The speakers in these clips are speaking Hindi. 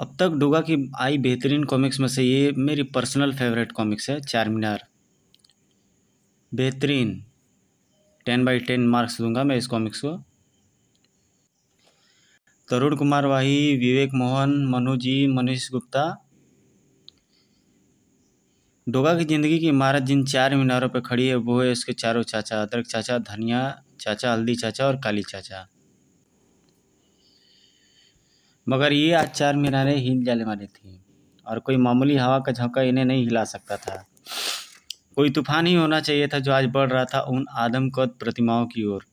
अब तक डोगा की आई बेहतरीन कॉमिक्स में से ये मेरी पर्सनल फेवरेट कॉमिक्स है चार मीनार बेहतरीन टेन बाई टेन मार्क्स दूंगा मैं इस कॉमिक्स को तरुण कुमार वाही विवेक मोहन मनुजी मनीष गुप्ता डोगा की ज़िंदगी की इमारत जिन चार मीनारों पर खड़ी है वो है उसके चारों चाचा अदरक चाचा धनिया चाचा हल्दी चाचा और काली चाचा मगर ये आचार मीनारे हिल जाने वाली थी और कोई मामूली हवा का झोंका इन्हें नहीं हिला सकता था कोई तूफान ही होना चाहिए था जो आज बढ़ रहा था उन आदमकद प्रतिमाओं की ओर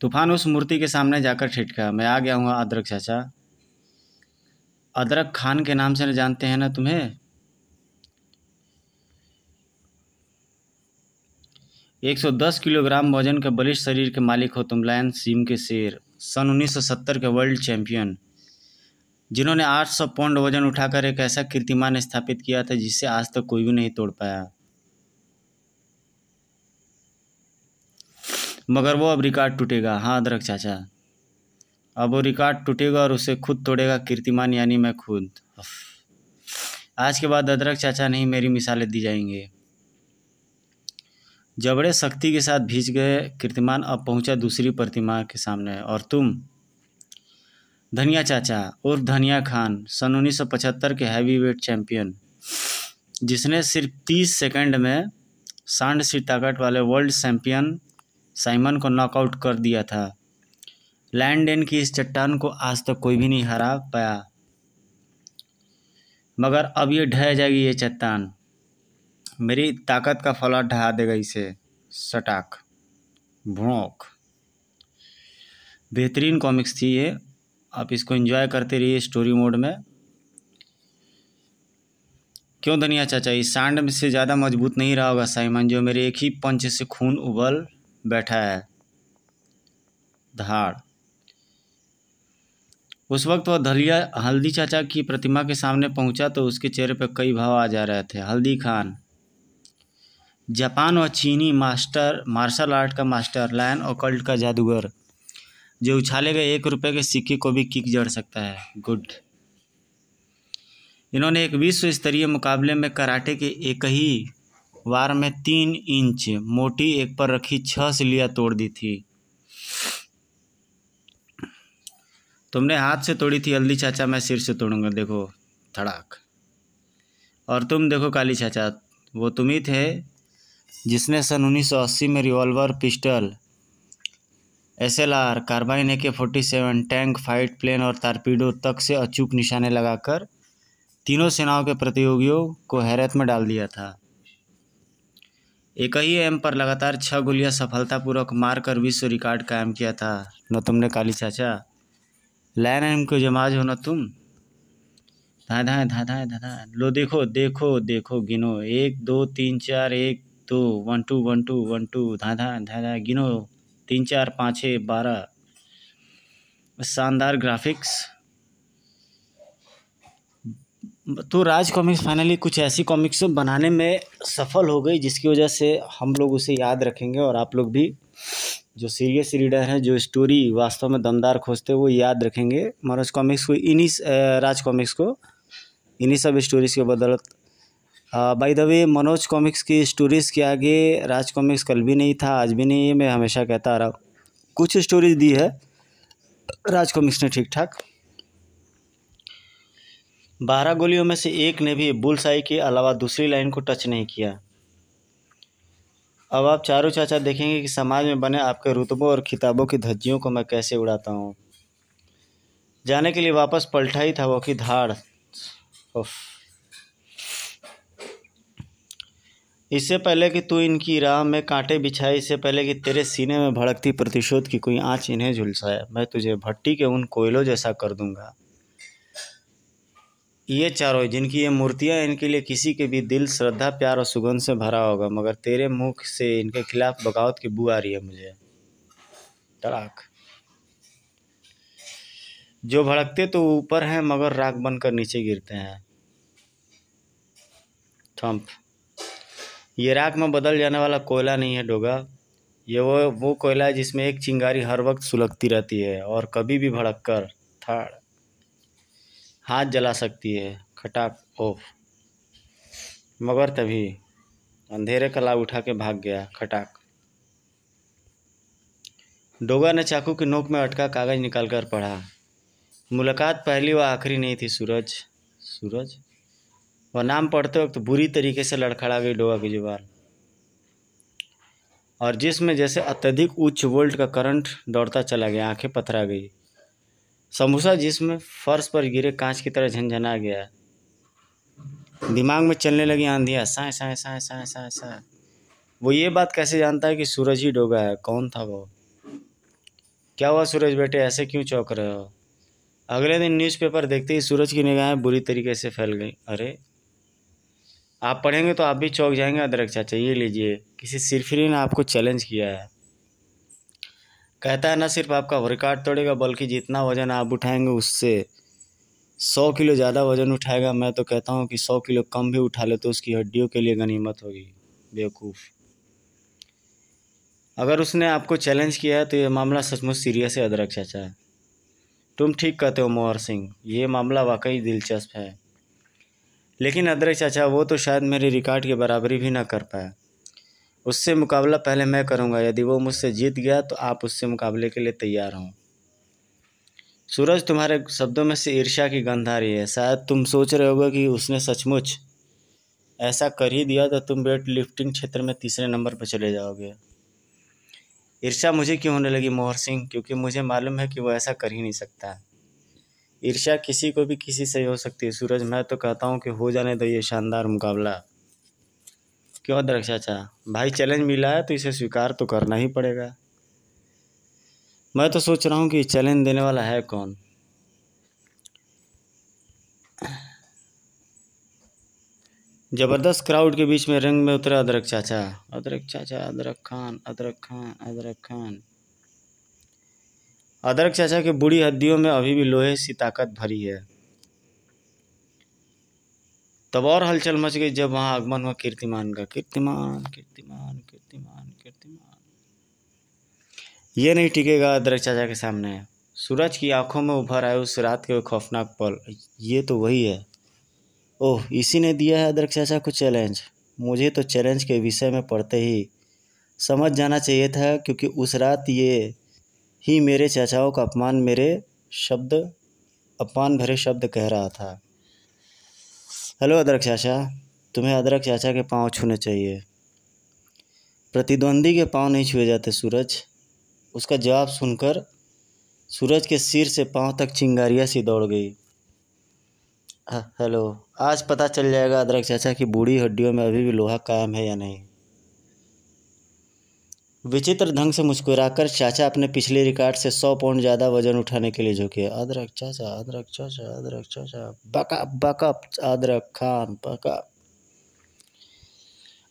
तूफान उस मूर्ति के सामने जाकर ठिटका मैं आ गया हूँ अदरक चाचा अदरक खान के नाम से जानते हैं ना तुम्हें एक सौ दस किलोग्राम वजन के बलिष्ठ शरीर के मालिक हो तुम लायन सिम के शेर सन उन्नीस सौ सत्तर के वर्ल्ड चैंपियन जिन्होंने 800 पौंड वजन उठाकर एक ऐसा कीर्तिमान स्थापित किया था जिसे आज तक कोई भी नहीं तोड़ पाया मगर वो अब रिकॉर्ड टूटेगा हाँ अदरक चाचा अब वो रिकॉर्ड टूटेगा और उसे खुद तोड़ेगा कीर्तिमान यानी मैं खुद आज के बाद अदरक चाचा नहीं मेरी मिसालें दी जाएंगे जबड़े शक्ति के साथ भीज गए कीर्तिमान अब पहुंचा दूसरी प्रतिमा के सामने और तुम धनिया चाचा और धनिया खान सन पचहत्तर के हैवी वेट चैंपियन जिसने सिर्फ 30 सेकंड में सांड सी ताकत वाले वर्ल्ड चैम्पियन साइमन को नॉकआउट कर दिया था लैंडन की इस चट्टान को आज तक तो कोई भी नहीं हरा पाया मगर अब ये ढह जाएगी ये चट्टान मेरी ताकत का फला ढहा देगा इसे सटाक भोंक बेहतरीन कॉमिक्स थी ये आप इसको एंजॉय करते रहिए स्टोरी मोड में क्यों धनिया चाचा इस सांड से ज़्यादा मजबूत नहीं रहा होगा साइमन जो मेरे एक ही पंच से खून उबल बैठा है धाड़ उस वक्त वह धलिया हल्दी चाचा की प्रतिमा के सामने पहुंचा तो उसके चेहरे पर कई भाव आ जा रहे थे हल्दी खान जापान और चीनी मास्टर मार्शल आर्ट का मास्टर लैन और कल्ट का जादूगर जो उछाले गए एक रुपये के सिक्के को भी किक जड़ सकता है गुड इन्होंने एक विश्व स्तरीय मुकाबले में कराटे के एक ही वार में तीन इंच मोटी एक पर रखी छह सिलिया तोड़ दी थी तुमने हाथ से तोड़ी थी हल्दी चाचा मैं सिर से तोड़ूंगा देखो धड़ाक और तुम देखो काली चाचा वो तुम ही थे जिसने सन 1980 में revolver pistol S L R carbine A K forty seven tank fighter plane और तारपीडो तक से अचूक निशाने लगाकर तीनों सेनाओं के प्रतियोगियों को हैरत में डाल दिया था एक ही एम पर लगातार छः गोलियां सफलतापूर्वक मारकर विश्व रिकॉर्ड कायम किया था न तुमने काली चाचा लैन एम को जमाज हो न तुम धाधाए धाधाए धाधाए लो देखो देखो देखो गिनो एक दो तीन चार एक दो one two one two one two धाए धाए गिनो तीन चार पाँच छः बारह शानदार ग्राफिक्स तो राज कॉमिक्स फाइनली कुछ ऐसी कॉमिक्स बनाने में सफल हो गई जिसकी वजह से हम लोग उसे याद रखेंगे और आप लोग भी जो सीरियस रीडर हैं जो स्टोरी वास्तव में दमदार खोजते हैं वो याद रखेंगे मनोज कॉमिक्स को इन्हीं राज कॉमिक्स को इन्हीं सब स्टोरीज के बदौलत by the way Manoj comics की स्टोरीज़ के आगे राज कॉमिक्स कल भी नहीं था आज भी नहीं है मैं हमेशा कहता आ रहा हूँ कुछ स्टोरीज दी है राज कॉमिक्स ने ठीक ठाक बारह गोलियों में से एक ने भी बुलसाई के अलावा दूसरी लाइन को टच नहीं किया अब आप चारों चाचा देखेंगे कि समाज में बने आपके रुतबों और खिताबों की धज्जियों को मैं कैसे उड़ाता हूँ जाने के लिए वापस पलटा ही था वो कि धाड़ उफ़ इससे पहले कि तू इनकी राह में कांटे बिछाए इससे पहले कि तेरे सीने में भड़कती प्रतिशोध की कोई आँच इन्हें झुलसाए मैं तुझे भट्टी के उन कोयलों जैसा कर दूंगा ये चारों जिनकी ये मूर्तियाँ इनके लिए किसी के भी दिल श्रद्धा प्यार और सुगंध से भरा होगा मगर तेरे मुख से इनके खिलाफ बगावत की बू आ रही है मुझे तड़ाक जो भड़कते तो ऊपर हैं मगर राख बनकर नीचे गिरते हैं थम्प ये राख में बदल जाने वाला कोयला नहीं है डोगा ये वो वो कोयला है जिसमें एक चिंगारी हर वक्त सुलगती रहती है और कभी भी भड़क कर थाड़ हाथ जला सकती है खटाक ओफ मगर तभी अंधेरे का लाभ उठा के भाग गया खटाक डोगा ने चाकू की नोक में अटका कागज़ निकालकर पढ़ा मुलाकात पहली व आखिरी नहीं थी सूरज सूरज और नाम पढ़ते वक्त तो बुरी तरीके से लड़खड़ा गई डोगा की जुबान और जिसमें जैसे अत्यधिक उच्च वोल्ट का करंट दौड़ता चला गया आंखें पथरा गई समोसा जिसमें फर्श पर गिरे कांच की तरह झंझना गया दिमाग में चलने लगी आंधिया साए साए साए साए साए साए वो ये बात कैसे जानता है कि सूरज ही डोगा है कौन था वो क्या हुआ सूरज बेटे ऐसे क्यों चौंक रहे हो अगले दिन न्यूज़पेपर देखते ही सूरज की निगाहें बुरी तरीके से फैल गई अरे आप पढ़ेंगे तो आप भी चौक जाएंगे अदरक चाचा ये लीजिए किसी सिरफिरी ने आपको चैलेंज किया है कहता है ना सिर्फ आपका रिकॉर्ड तोड़ेगा बल्कि जितना वज़न आप उठाएंगे उससे सौ किलो ज़्यादा वज़न उठाएगा मैं तो कहता हूँ कि सौ किलो कम भी उठा ले तो उसकी हड्डियों के लिए गनीमत होगी बेवकूफ़ अगर उसने आपको चैलेंज किया है तो ये मामला सचमुच सीरियस है अदरक चाचा तुम ठीक कहते हो मोहर सिंह ये मामला वाकई दिलचस्प है लेकिन अदरक चाचा वो तो शायद मेरी रिकॉर्ड की बराबरी भी ना कर पाया उससे मुकाबला पहले मैं करूँगा यदि वो मुझसे जीत गया तो आप उससे मुकाबले के लिए तैयार हों सूरज तुम्हारे शब्दों में से ईर्ष्या की गंध आ रही है शायद तुम सोच रहे होगे कि उसने सचमुच ऐसा कर ही दिया तो तुम वेट लिफ्टिंग क्षेत्र में तीसरे नंबर पर चले जाओगे ईर्ष्या मुझे क्यों होने लगी मोहर सिंह क्योंकि मुझे मालूम है कि वो ऐसा कर ही नहीं सकता है ईर्ष्या किसी को भी किसी से हो सकती है सूरज मैं तो कहता हूँ कि हो जाने दो ये शानदार मुकाबला क्यों दृक्षाचा भाई चैलेंज मिला है तो इसे स्वीकार तो करना ही पड़ेगा मैं तो सोच रहा हूँ कि चैलेंज देने वाला है कौन ज़बरदस्त क्राउड के बीच में रंग में उतरा अदरक चाचा अदरक चाचा अदरक खान अदरक खान अदरक खान अदरक चाचा की बूढ़ी हड्डियों में अभी भी लोहे सी ताकत भरी है तब और हलचल मच गई जब वहाँ आगमन हुआ कीर्तिमान का कीर्तिमान कीर्तिमान कीर्तिमान कीर्तिमान ये नहीं टिकेगा अदरक चाचा के सामने सूरज की आंखों में उभर आए उस रात के खौफनाक पल ये तो वही है ओह इसी ने दिया है अदरक चाचा को चैलेंज मुझे तो चैलेंज के विषय में पढ़ते ही समझ जाना चाहिए था क्योंकि उस रात ये ही मेरे चाचाओं का अपमान मेरे शब्द अपमान भरे शब्द कह रहा था हेलो अदरक चाचा तुम्हें अदरक चाचा के पाँव छूने चाहिए प्रतिद्वंदी के पाँव नहीं छुए जाते सूरज उसका जवाब सुनकर सूरज के सिर से पाँव तक चिंगारिया सी दौड़ गई हाँ, हेलो आज पता चल जाएगा अदरक चाचा की बूढ़ी हड्डियों में अभी भी लोहा कायम है या नहीं विचित्र ढंग से मुस्कुराकर चाचा अपने पिछले रिकॉर्ड से सौ पाउंड ज़्यादा वजन उठाने के लिए झुके अदरक चाचा अदरक चाचा अदरक चाचा बकअप बकअप अदरक खान बकअप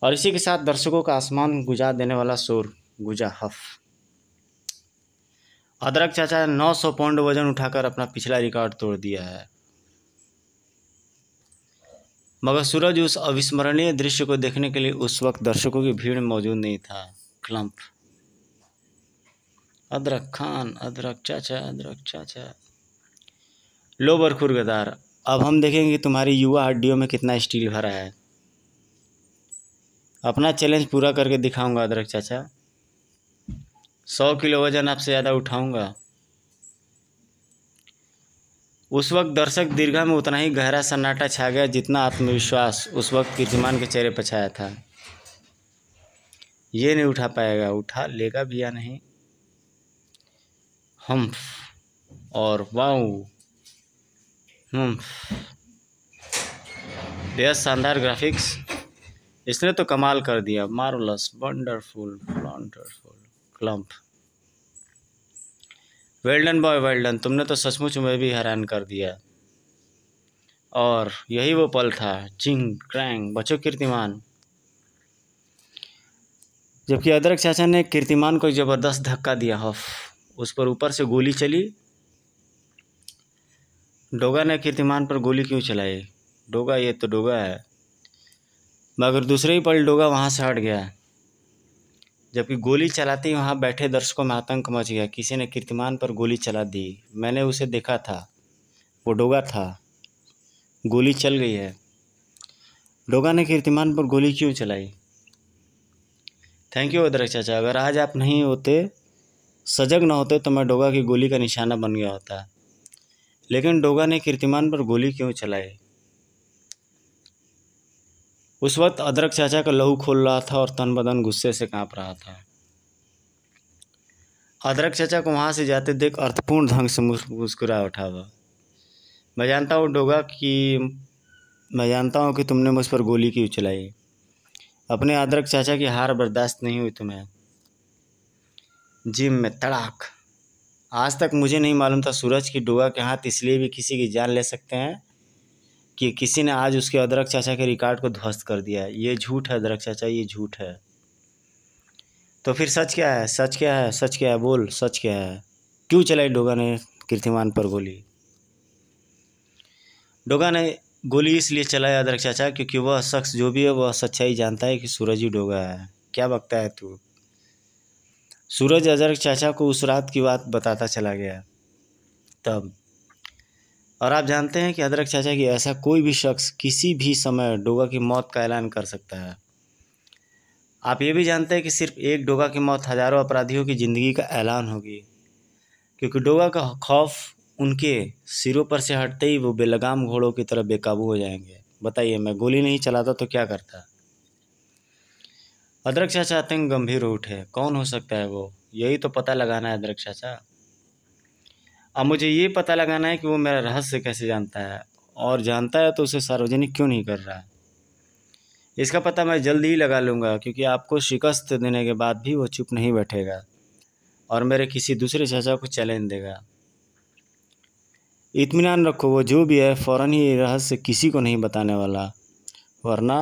और इसी के साथ दर्शकों का आसमान गुजा देने वाला शोर गुजा हफ अदरक चाचा ने नौ सौ पाउंड वजन उठाकर अपना पिछला रिकॉर्ड तोड़ दिया है मगर सूरज उस अविस्मरणीय दृश्य को देखने के लिए उस वक्त दर्शकों की भीड़ में मौजूद नहीं था clump. Adrak Khan, Adrak Chacha, Adrak Chacha. लो बरखुर अब हम देखेंगे तुम्हारी युवा हड्डियों में कितना स्टील भरा है अपना चैलेंज पूरा करके दिखाऊंगा अदरक चाचा सौ किलो वजन आपसे ज़्यादा उठाऊंगा उस वक्त दर्शक दीर्घा में उतना ही गहरा सन्नाटा छा गया जितना आत्मविश्वास उस वक्त कीर्तिमान के चेहरे पर छाया था ये नहीं उठा पाएगा उठा लेगा भी या नहीं हम और वाऊ हम बेहद शानदार ग्राफिक्स इसने तो कमाल कर दिया मार्वलस वंडरफुल वंडरफुल क्लम्प वेल्डन बॉय वेल्डन तुमने तो सचमुच में भी हैरान कर दिया और यही वो पल था चिंग क्रैंग बचो कीर्तिमान जबकि अदरक चाचा ने कीर्तिमान को ज़बरदस्त धक्का दिया हफ उस पर ऊपर से गोली चली डोगा ने कीर्तिमान पर गोली क्यों चलाई डोगा ये तो डोगा है मगर दूसरे ही पल डोगा वहाँ से हट गया जबकि गोली चलाते ही वहाँ बैठे दर्शकों में आतंक मच गया किसी ने कीर्तिमान पर गोली चला दी मैंने उसे देखा था वो डोगा था गोली चल गई है डोगा ने कीर्तिमान पर गोली क्यों चलाई थैंक यू अदरक चाचा अगर आज आप नहीं होते सजग ना होते तो मैं डोगा की गोली का निशाना बन गया होता लेकिन डोगा ने कीर्तिमान पर गोली क्यों चलाई उस वक्त अदरक चाचा का लहू खोल रहा था और तन बदन गुस्से से कांप रहा था अदरक चाचा को वहाँ से जाते देख अर्थपूर्ण ढंग से मुस्कुरा उठा वह मैं जानता हूँ डोगा कि मैं जानता हूँ कि तुमने मुझ पर गोली क्यों चलाई अपने अदरक चाचा की हार बर्दाश्त नहीं हुई तुम्हें जिम में तड़ाक आज तक मुझे नहीं मालूम था सूरज की डुआ के हाथ इसलिए भी किसी की जान ले सकते हैं कि किसी ने आज उसके अदरक चाचा के रिकॉर्ड को ध्वस्त कर दिया है ये झूठ है अदरक चाचा ये झूठ है तो फिर सच क्या है सच क्या है सच क्या है बोल सच क्या है क्यों चलाई डोगा ने कीर्तिमान पर गोली डोगा ने गोली इसलिए चला याद अदरक चाचा क्योंकि वह शख्स जो भी है वह सच्चाई जानता है कि सूरज ही डोगा है क्या बकता है तू सूरज अजरक चाचा को उस रात की बात बताता चला गया तब और आप जानते हैं कि अदरक चाचा की ऐसा कोई भी शख्स किसी भी समय डोगा की मौत का ऐलान कर सकता है आप ये भी जानते हैं कि सिर्फ एक डोगा की मौत हजारों अपराधियों की ज़िंदगी का ऐलान होगी क्योंकि डोगा का खौफ उनके सिरों पर से हटते ही वो बेलगाम घोड़ों की तरह बेकाबू हो जाएंगे बताइए मैं गोली नहीं चलाता तो क्या करता अदरक चाचा अत्यंग गंभीर हो उठे कौन हो सकता है वो यही तो पता लगाना है अदरक चाचा अब मुझे ये पता लगाना है कि वो मेरा रहस्य कैसे जानता है और जानता है तो उसे सार्वजनिक क्यों नहीं कर रहा है इसका पता मैं जल्द ही लगा लूँगा क्योंकि आपको शिकस्त देने के बाद भी वो चुप नहीं बैठेगा और मेरे किसी दूसरे चाचा को चैलेंज देगा इतमान रखो वो जो भी है फ़ौरन ही रहस्य किसी को नहीं बताने वाला वरना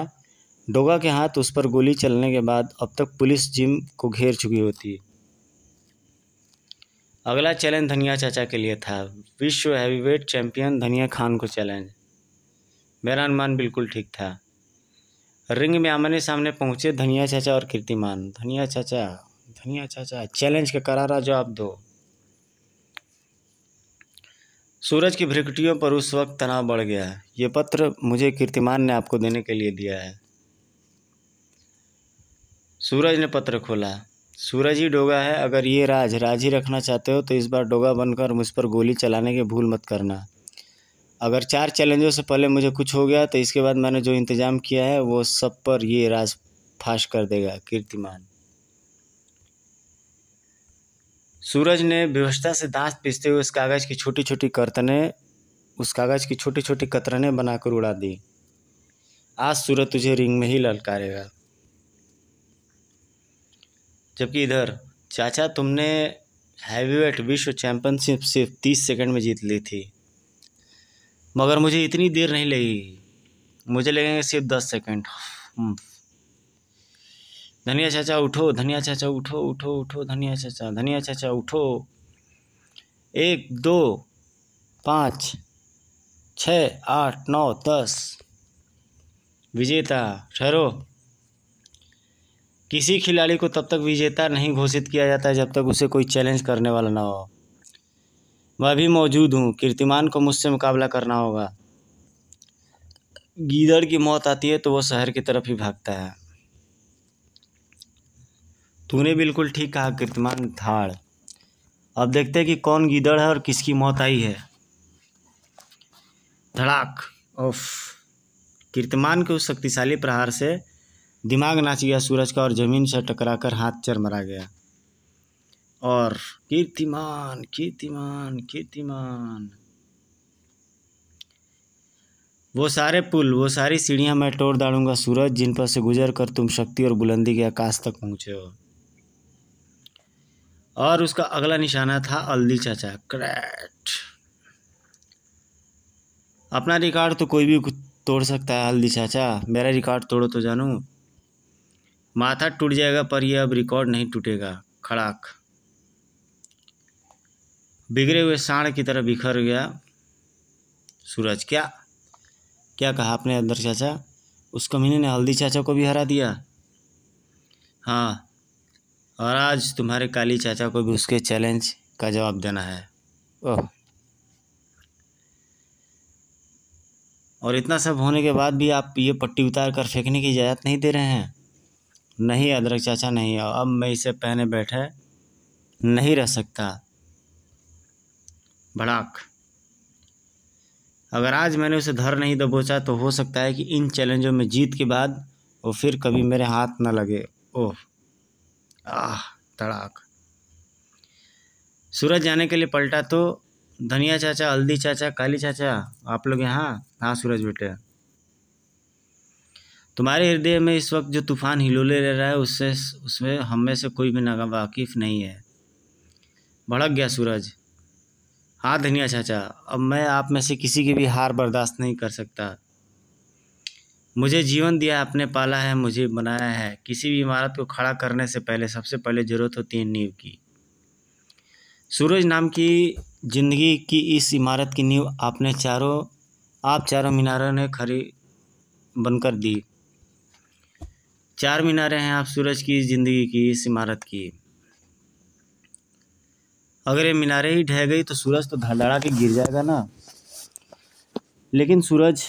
डोगा के हाथ उस पर गोली चलने के बाद अब तक पुलिस जिम को घेर चुकी होती अगला चैलेंज धनिया चाचा के लिए था विश्व हैवीवेट चैंपियन धनिया खान को चैलेंज मेरा अनुमान बिल्कुल ठीक था रिंग में आमने सामने पहुंचे धनिया चाचा और कीर्तिमान धनिया चाचा धनिया चाचा चैलेंज का करारा जवाब दो सूरज की भ्रिकटियों पर उस वक्त तनाव बढ़ गया है ये पत्र मुझे कीर्तिमान ने आपको देने के लिए दिया है सूरज ने पत्र खोला सूरज ही डोगा है अगर ये राज राज ही रखना चाहते हो तो इस बार डोगा बनकर मुझ पर गोली चलाने की भूल मत करना अगर चार चैलेंजों से पहले मुझे कुछ हो गया तो इसके बाद मैंने जो इंतज़ाम किया है वो सब पर ये राज फाश कर देगा कीर्तिमान सूरज ने व्यवस्था से दांत पीसते हुए उस कागज़ की छोटी छोटी करतने उस कागज़ की छोटी छोटी कतरने बनाकर उड़ा दी आज सूरज तुझे रिंग में ही ललकारेगा जबकि इधर चाचा तुमने हैवीवेट विश्व चैंपियनशिप सिर्फ तीस सेकंड में जीत ली थी मगर मुझे इतनी देर नहीं लगी मुझे लगेंगे सिर्फ दस सेकंड हम्म। धनिया चाचा उठो धनिया चाचा उठो उठो उठो धनिया चाचा धनिया चाचा उठो एक दो पाँच छ आठ नौ दस विजेता ठहरो किसी खिलाड़ी को तब तक विजेता नहीं घोषित किया जाता है जब तक उसे कोई चैलेंज करने वाला ना हो मैं भी मौजूद हूँ कीर्तिमान को मुझसे मुकाबला करना होगा गीदड़ की मौत आती है तो वह शहर की तरफ ही भागता है तूने बिल्कुल ठीक कहा कीर्तिमान धाड़ अब देखते हैं कि कौन गीदड़ है और किसकी मौत आई है धड़ाक ऑफ कीर्तिमान के उस शक्तिशाली प्रहार से दिमाग नाच गया सूरज का और ज़मीन से टकराकर हाथ चर मरा गया और कीर्तिमान कीर्तिमान कीर्तिमान वो सारे पुल वो सारी सीढ़ियां मैं तोड़ डालूंगा सूरज जिन पर से गुजर कर तुम शक्ति और बुलंदी के आकाश तक पहुंचे हो और उसका अगला निशाना था अल्दी चाचा क्रैट अपना रिकॉर्ड तो कोई भी तोड़ सकता है हल्दी चाचा मेरा रिकॉर्ड तोड़ो तो जानू माथा टूट जाएगा पर यह अब रिकॉर्ड नहीं टूटेगा खड़ाक बिगड़े हुए साण की तरह बिखर गया सूरज क्या क्या कहा आपने अंदर चाचा उस कमीने ने हल्दी चाचा को भी हरा दिया हाँ और आज तुम्हारे काली चाचा को भी उसके चैलेंज का जवाब देना है ओह और इतना सब होने के बाद भी आप ये पट्टी उतार कर फेंकने की इजाज़त नहीं दे रहे हैं नहीं अदरक चाचा नहीं आओ अब मैं इसे पहने बैठे नहीं रह सकता भड़ाक अगर आज मैंने उसे धर नहीं दबोचा तो हो सकता है कि इन चैलेंजों में जीत के बाद वो फिर कभी मेरे हाथ न लगे ओह आह तड़ाक सूरज जाने के लिए पलटा तो धनिया चाचा हल्दी चाचा काली चाचा आप लोग यहाँ हाँ सूरज बेटे तुम्हारे हृदय में इस वक्त जो तूफान हिलोले रह रहा है उससे उसमें हम में से कोई भी नगा वाकिफ नहीं है भड़क गया सूरज हाँ धनिया चाचा अब मैं आप में से किसी की भी हार बर्दाश्त नहीं कर सकता मुझे जीवन दिया आपने पाला है मुझे बनाया है किसी भी इमारत को खड़ा करने से पहले सबसे पहले ज़रूरत होती है नींव की सूरज नाम की ज़िंदगी की इस इमारत की नींव आपने चारों आप चारों मीनारों ने खरी बनकर दी चार मीनारे हैं आप सूरज की ज़िंदगी की इस इमारत की अगर ये मीनारे ही ढह गई तो सूरज तो धड़ाड़ा के गिर जाएगा ना लेकिन सूरज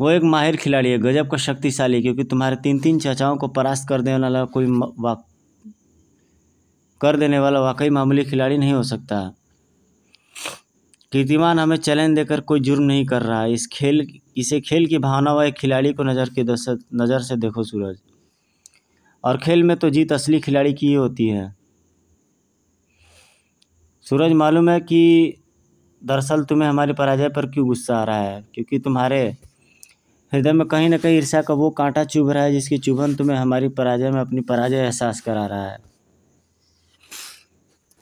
वो एक माहिर खिलाड़ी है गजब का शक्तिशाली क्योंकि तुम्हारे तीन तीन चाचाओं को परास्त कर देने वाला कोई वाक कर देने वाला वाकई मामूली खिलाड़ी नहीं हो सकता कीर्तिमान हमें चैलेंज देकर कोई जुर्म नहीं कर रहा है इस खेल इसे खेल की भावना व एक खिलाड़ी को नज़र के नज़र से देखो सूरज और खेल में तो जीत असली खिलाड़ी की ही होती है सूरज मालूम है कि दरअसल तुम्हें हमारे पराजय पर क्यों गुस्सा आ रहा है क्योंकि तुम्हारे हृदय में कहीं ना कहीं ईर्षा का वो कांटा चुभ रहा है जिसकी चुभन तुम्हें हमारी पराजय में अपनी पराजय एहसास करा रहा है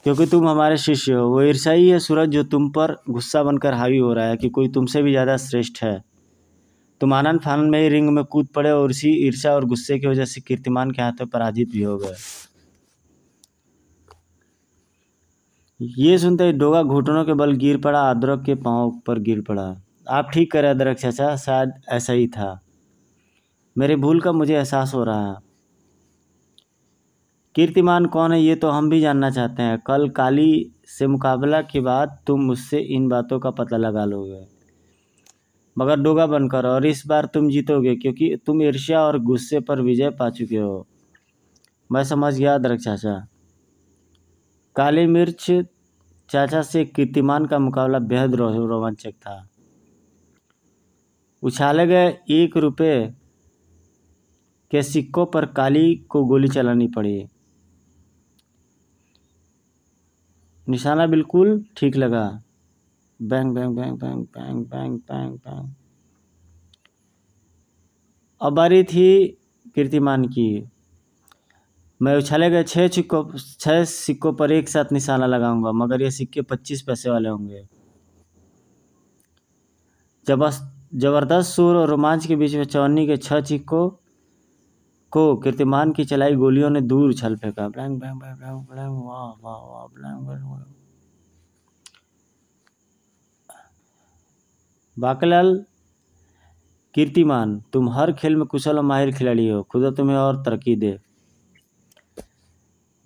क्योंकि तुम हमारे शिष्य हो वो ईर्षा ही है सूरज जो तुम पर गुस्सा बनकर हावी हो रहा है कि कोई तुमसे भी ज़्यादा श्रेष्ठ है तुम आनंद फानंद में ही रिंग में कूद पड़े और इसी ईर्षा और गुस्से की वजह से कीर्तिमान के हाथों पराजित भी हो गए ये सुनते ही डोगा घुटनों के बल गिर पड़ा अदरक के पाँव पर गिर पड़ा आप ठीक करें अदरक चाचा शायद ऐसा ही था मेरे भूल का मुझे एहसास हो रहा है कीर्तिमान कौन है ये तो हम भी जानना चाहते हैं कल काली से मुकाबला के बाद तुम मुझसे इन बातों का पता लगा लोगे मगर डोगा बनकर और इस बार तुम जीतोगे क्योंकि तुम ईर्ष्या और गुस्से पर विजय पा चुके हो मैं समझ गया अदरक चाचा काली मिर्च चाचा से कीर्तिमान का मुकाबला बेहद रोमांचक था उछाले गए एक रुपये के सिक्कों पर काली को गोली चलानी पड़ी निशाना बिल्कुल ठीक लगा bang bang bang bang bang bang bang bang अब बारी थी कीर्तिमान की मैं उछाले गए छः सिक्कों छः सिक्कों पर एक साथ निशाना लगाऊंगा मगर ये सिक्के पच्चीस पैसे वाले होंगे जब जबरदस्त शोर और रोमांच के बीच में चौनी के छह चिक्कों को कीर्तिमान की चलाई गोलियों ने दूर छल फेंका ब्लैंग ब्लैंग ब्लैंग ब्लैंग ब्लैंग वाह वाह वाह ब्लैंग ब्लैंग बाकलाल कीर्तिमान तुम हर खेल में कुशल और माहिर खिलाड़ी हो खुदा तुम्हें और तरक्की दे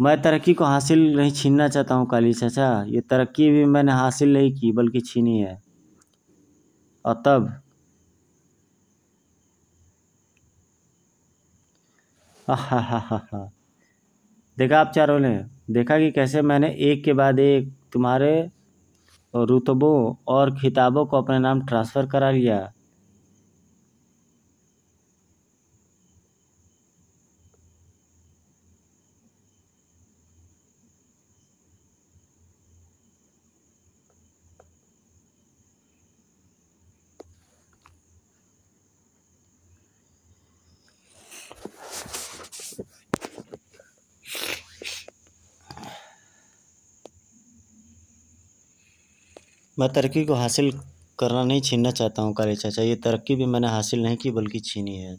मैं तरक्की को हासिल नहीं छीनना चाहता हूँ काली चाचा ये तरक्की भी मैंने हासिल नहीं की बल्कि छीनी है और तब हाँ देखा आप चारों ने देखा कि कैसे मैंने एक के बाद एक तुम्हारे रुतबों और खिताबों को अपने नाम ट्रांसफ़र करा लिया मैं तरक्की को हासिल करना नहीं छीनना चाहता हूँ काले चाचा ये तरक्की भी मैंने हासिल नहीं की बल्कि छीनी है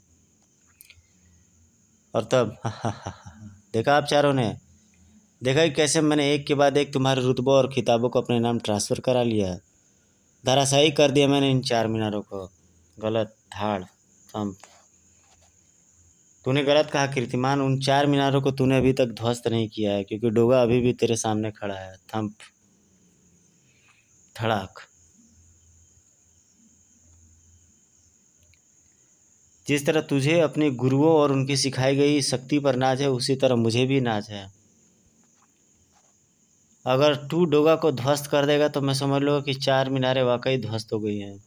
और तब देखा आप चारों ने देखा कि कैसे मैंने एक के बाद एक तुम्हारे रुतबों और किताबों को अपने नाम ट्रांसफ़र करा लिया धराशायी कर दिया मैंने इन चार मीनारों को गलत धाड़ पंप तूने गलत कहा कीर्तिमान उन चार मीनारों को तूने अभी तक ध्वस्त नहीं किया है क्योंकि डोगा अभी भी तेरे सामने खड़ा है थम्प धड़ाक जिस तरह तुझे अपने गुरुओं और उनकी सिखाई गई शक्ति पर नाज है उसी तरह मुझे भी नाज है अगर टू डोगा को ध्वस्त कर देगा तो मैं समझ लूँगा कि चार मीनारे वाकई ध्वस्त हो गई हैं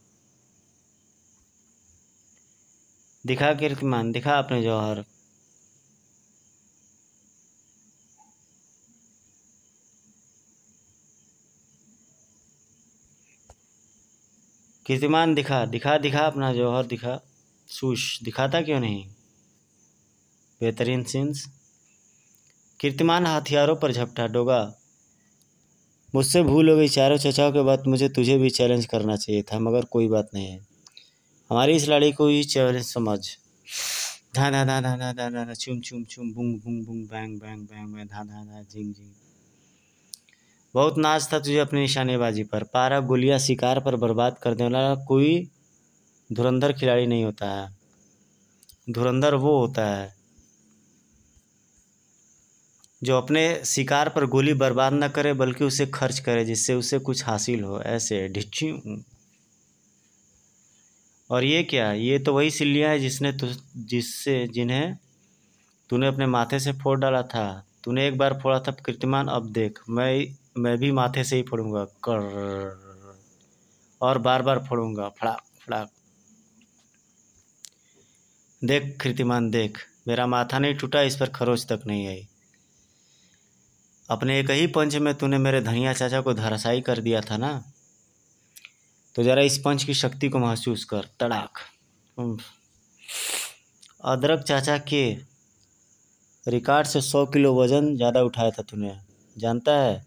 दिखा कीर्तिमान दिखा अपने जौहर कीर्तिमान दिखा दिखा दिखा अपना जौहर दिखा सूश दिखाता क्यों नहीं बेहतरीन सीन्स कीर्तिमान हथियारों पर झपटा डोगा मुझसे भूल हो गई चारों चचाओं के बाद मुझे तुझे भी चैलेंज करना चाहिए था मगर कोई बात नहीं है हमारी इस लड़ाई को ही चैलेंज समझ धा धा धा धा धा धा धा चुम चुम चुम बुंग बुंग बुंग बैंग बैंग बैंग बैंग धा धा धा झिंग जिंग बहुत नाज था तुझे अपनी निशानेबाजी पर पारा गोलियां शिकार पर बर्बाद कर देने वाला कोई धुरंधर खिलाड़ी नहीं होता है धुरंधर वो होता है जो अपने शिकार पर गोली बर्बाद न करे बल्कि उसे खर्च करे जिससे उसे कुछ हासिल हो ऐसे ढिची और ये क्या ये तो वही सिल्लियाँ है जिसने तु जिससे जिन्हें तूने अपने माथे से फोड़ डाला था तूने एक बार फोड़ा था कीर्तिमान अब देख मैं मैं भी माथे से ही फोड़ूंगा कर और बार बार फोड़ूंगा फड़ाक फड़ाक देख कृतिमान देख मेरा माथा नहीं टूटा इस पर खरोच तक नहीं आई अपने एक ही पंच में तूने मेरे धनिया चाचा को धराशाई कर दिया था ना तो ज़रा इस पंच की शक्ति को महसूस कर तड़ाक अदरक चाचा के रिकॉर्ड से सौ किलो वज़न ज़्यादा उठाया था तूने जानता है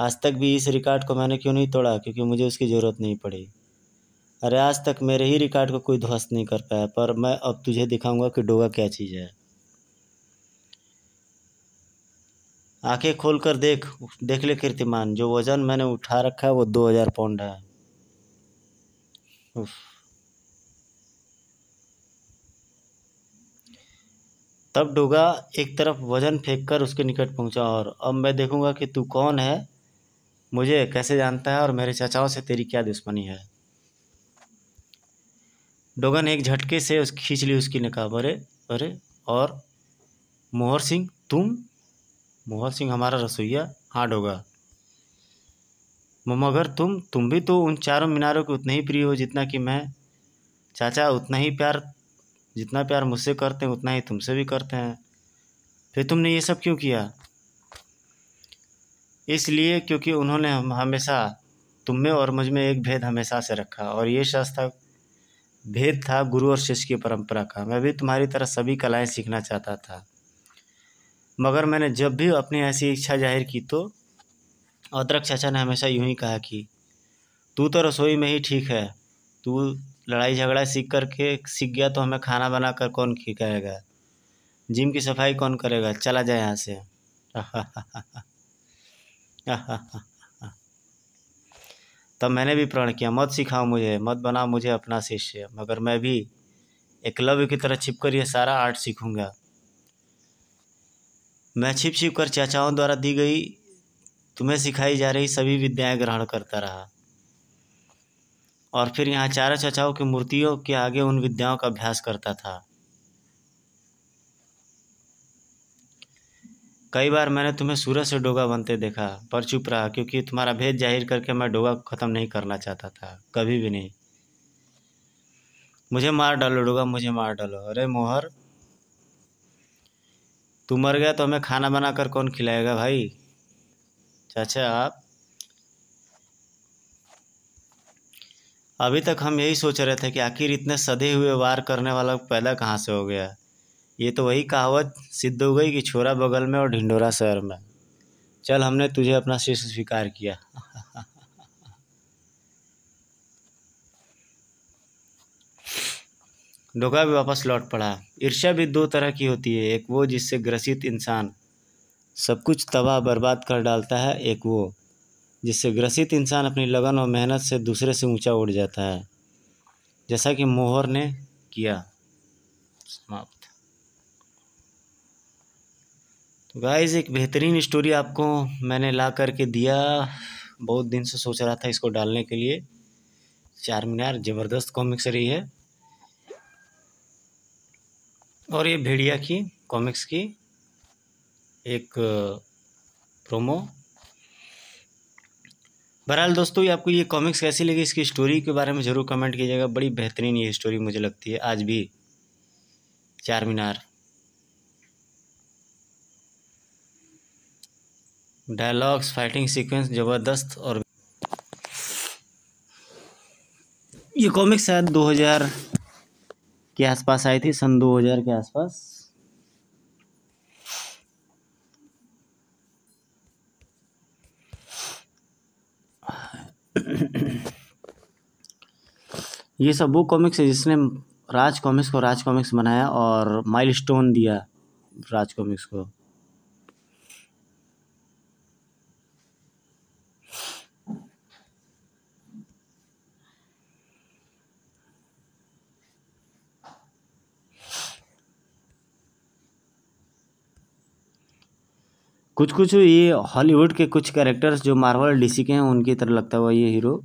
आज तक भी इस रिकॉर्ड को मैंने क्यों नहीं तोड़ा क्योंकि मुझे उसकी ज़रूरत नहीं पड़ी अरे आज तक मेरे ही रिकॉर्ड को कोई ध्वस्त नहीं कर पाया पर मैं अब तुझे दिखाऊंगा कि डोगा क्या चीज़ है आंखें खोल कर देख देख ले कीर्तिमान जो वज़न मैंने उठा रखा है वो दो हज़ार पाउंड है तब डोगा एक तरफ वज़न फेंक कर उसके निकट पहुंचा और अब मैं देखूंगा कि तू कौन है मुझे कैसे जानता है और मेरे चाचाओं से तेरी क्या दुश्मनी है डोगन एक झटके से उस खींच ली उसकी निकाब अरे अरे और मोहर सिंह तुम मोहर सिंह हमारा रसोईया हाँ डोगा मगर तुम तुम भी तो उन चारों मीनारों के उतने ही प्रिय हो जितना कि मैं चाचा उतना ही प्यार जितना प्यार मुझसे करते हैं उतना ही तुमसे भी करते हैं फिर तुमने ये सब क्यों किया इसलिए क्योंकि उन्होंने हम हमेशा तुम में और मुझ में एक भेद हमेशा से रखा और ये शास्त्र था भेद था गुरु और शिष्य की परंपरा का मैं भी तुम्हारी तरह सभी कलाएं सीखना चाहता था मगर मैंने जब भी अपनी ऐसी इच्छा जाहिर की तो अदरक चाचा ने हमेशा यूं ही कहा कि तू तो रसोई में ही ठीक है तू लड़ाई झगड़ा सीख करके सीख गया तो हमें खाना बना कर कौन खिलाएगा जिम की सफाई कौन करेगा चला जाए यहाँ से तब तो मैंने भी प्रण किया मत सिखाओ मुझे मत बना मुझे अपना शिष्य मगर मैं भी एकलव्य की तरह छिप कर यह सारा आर्ट सीखूंगा मैं छिप छिप कर चाचाओं द्वारा दी गई तुम्हें सिखाई जा रही सभी विद्याएं ग्रहण करता रहा और फिर यहाँ चारों चाचाओं की मूर्तियों के आगे उन विद्याओं का अभ्यास करता था कई बार मैंने तुम्हें सूरज से डोगा बनते देखा पर चुप रहा क्योंकि तुम्हारा भेद जाहिर करके मैं डोगा ख़त्म नहीं करना चाहता था कभी भी नहीं मुझे मार डालो डोगा मुझे मार डालो अरे मोहर तू मर गया तो हमें खाना बनाकर कौन खिलाएगा भाई चाचा आप अभी तक हम यही सोच रहे थे कि आखिर इतने सदे हुए वार करने वाला पैदा कहाँ से हो गया ये तो वही कहावत सिद्ध हो गई कि छोरा बगल में और ढिंडोरा शहर में चल हमने तुझे अपना शिष्य स्वीकार किया डोगा भी वापस लौट पड़ा ईर्ष्या भी दो तरह की होती है एक वो जिससे ग्रसित इंसान सब कुछ तबाह बर्बाद कर डालता है एक वो जिससे ग्रसित इंसान अपनी लगन और मेहनत से दूसरे से ऊंचा उड़ जाता है जैसा कि मोहर ने किया समाप्त तो गाइज़ एक बेहतरीन स्टोरी आपको मैंने ला करके दिया बहुत दिन से सोच रहा था इसको डालने के लिए चार मीनार ज़बरदस्त कॉमिक्स रही है और ये भेड़िया की कॉमिक्स की एक प्रोमो बहरहाल दोस्तों ये आपको ये कॉमिक्स कैसी लगी इसकी स्टोरी के बारे में ज़रूर कमेंट कीजिएगा बड़ी बेहतरीन ये स्टोरी मुझे लगती है आज भी चार मीनार डायलॉग्स फाइटिंग सीक्वेंस ज़बरदस्त और ये कॉमिक शायद 2000 के आसपास आई थी सन 2000 के आसपास ये सब वो कॉमिक्स है जिसने राज कॉमिक्स को राज कॉमिक्स बनाया और माइलस्टोन दिया राज कॉमिक्स को कुछ कुछ ये हॉलीवुड के कुछ कैरेक्टर्स जो मार्वल डीसी के हैं उनकी तरह लगता हुआ ये हीरो